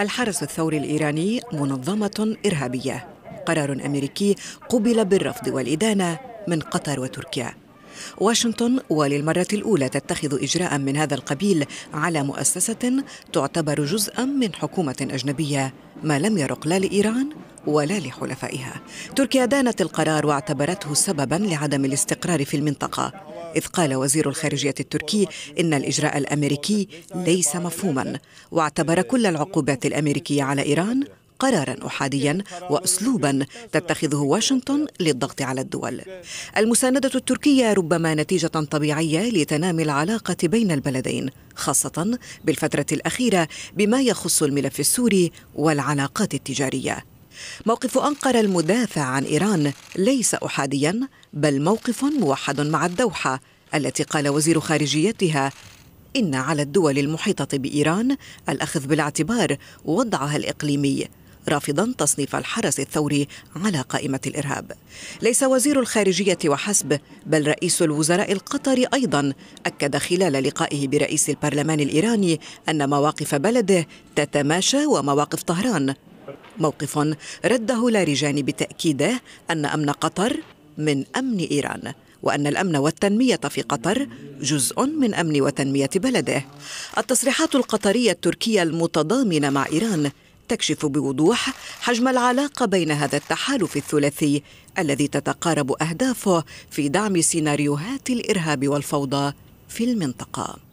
الحرس الثوري الإيراني منظمة إرهابية قرار أمريكي قبل بالرفض والإدانة من قطر وتركيا واشنطن وللمرة الأولى تتخذ إجراء من هذا القبيل على مؤسسة تعتبر جزءا من حكومة أجنبية ما لم يرق لا لإيران ولا لحلفائها تركيا دانت القرار واعتبرته سببا لعدم الاستقرار في المنطقة إذ قال وزير الخارجية التركي إن الإجراء الأمريكي ليس مفهوما واعتبر كل العقوبات الأمريكية على إيران قرارا احاديا واسلوبا تتخذه واشنطن للضغط على الدول. المسانده التركيه ربما نتيجه طبيعيه لتنامي العلاقه بين البلدين، خاصه بالفتره الاخيره بما يخص الملف السوري والعلاقات التجاريه. موقف أنقرة المدافع عن إيران ليس أحاديا بل موقف موحد مع الدوحة التي قال وزير خارجيتها إن على الدول المحيطة بإيران الأخذ بالاعتبار وضعها الإقليمي رافضا تصنيف الحرس الثوري على قائمة الإرهاب ليس وزير الخارجية وحسب بل رئيس الوزراء القطري أيضا أكد خلال لقائه برئيس البرلمان الإيراني أن مواقف بلده تتماشى ومواقف طهران موقف رده لاريجان بتأكيده أن أمن قطر من أمن إيران وأن الأمن والتنمية في قطر جزء من أمن وتنمية بلده التصريحات القطرية التركية المتضامنة مع إيران تكشف بوضوح حجم العلاقه بين هذا التحالف الثلاثي الذي تتقارب اهدافه في دعم سيناريوهات الارهاب والفوضى في المنطقه